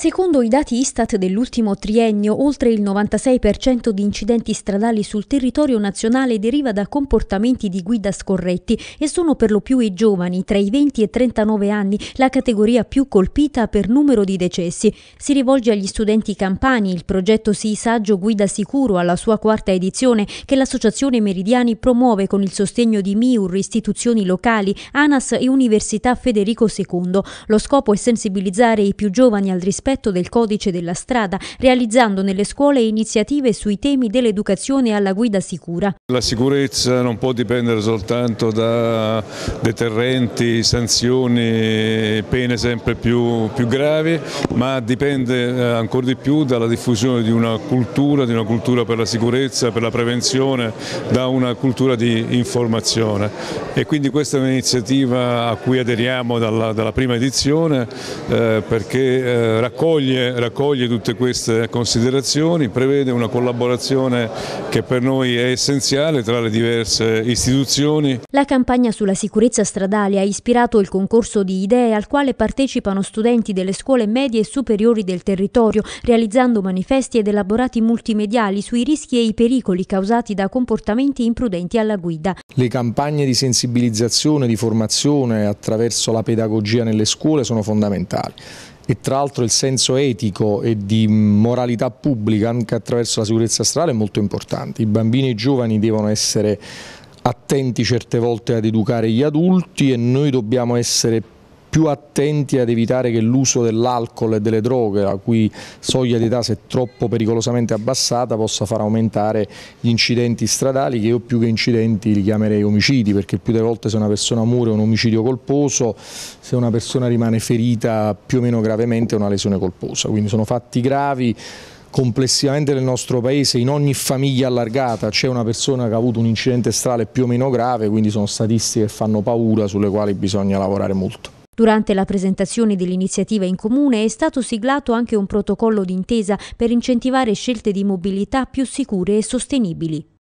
Secondo i dati Istat dell'ultimo triennio, oltre il 96% di incidenti stradali sul territorio nazionale deriva da comportamenti di guida scorretti e sono per lo più i giovani tra i 20 e i 39 anni, la categoria più colpita per numero di decessi. Si rivolge agli studenti campani il progetto Sii Saggio Guida Sicuro alla sua quarta edizione che l'associazione Meridiani promuove con il sostegno di MIUR, istituzioni locali, ANAS e Università Federico II. Lo scopo è sensibilizzare i più giovani al rispetto rispetto del codice della strada, realizzando nelle scuole iniziative sui temi dell'educazione alla guida sicura. La sicurezza non può dipendere soltanto da deterrenti, sanzioni, pene sempre più, più gravi, ma dipende eh, ancora di più dalla diffusione di una cultura, di una cultura per la sicurezza, per la prevenzione, da una cultura di informazione. E quindi questa è un'iniziativa a cui aderiamo dalla, dalla prima edizione eh, perché eh, racconta raccoglie, raccoglie, tutte queste considerazioni, prevede una collaborazione che per noi è essenziale tra le diverse istituzioni. La campagna sulla sicurezza stradale ha ispirato il concorso di idee al quale partecipano studenti delle scuole medie e superiori del territorio, realizzando manifesti ed elaborati multimediali sui rischi e i pericoli causati da comportamenti imprudenti alla guida. Le campagne di sensibilizzazione, di formazione attraverso la pedagogia nelle scuole sono fondamentali e tra l'altro il senso etico e di moralità pubblica anche attraverso la sicurezza stradale è molto importante. I bambini e i giovani devono essere attenti certe volte ad educare gli adulti e noi dobbiamo essere più attenti ad evitare che l'uso dell'alcol e delle droghe, la cui soglia di età se troppo pericolosamente abbassata, possa far aumentare gli incidenti stradali, che io più che incidenti li chiamerei omicidi, perché più delle volte se una persona muore è un omicidio colposo, se una persona rimane ferita più o meno gravemente è una lesione colposa. Quindi sono fatti gravi complessivamente nel nostro paese in ogni famiglia allargata c'è una persona che ha avuto un incidente strale più o meno grave, quindi sono statistiche che fanno paura sulle quali bisogna lavorare molto. Durante la presentazione dell'iniziativa in comune è stato siglato anche un protocollo d'intesa per incentivare scelte di mobilità più sicure e sostenibili.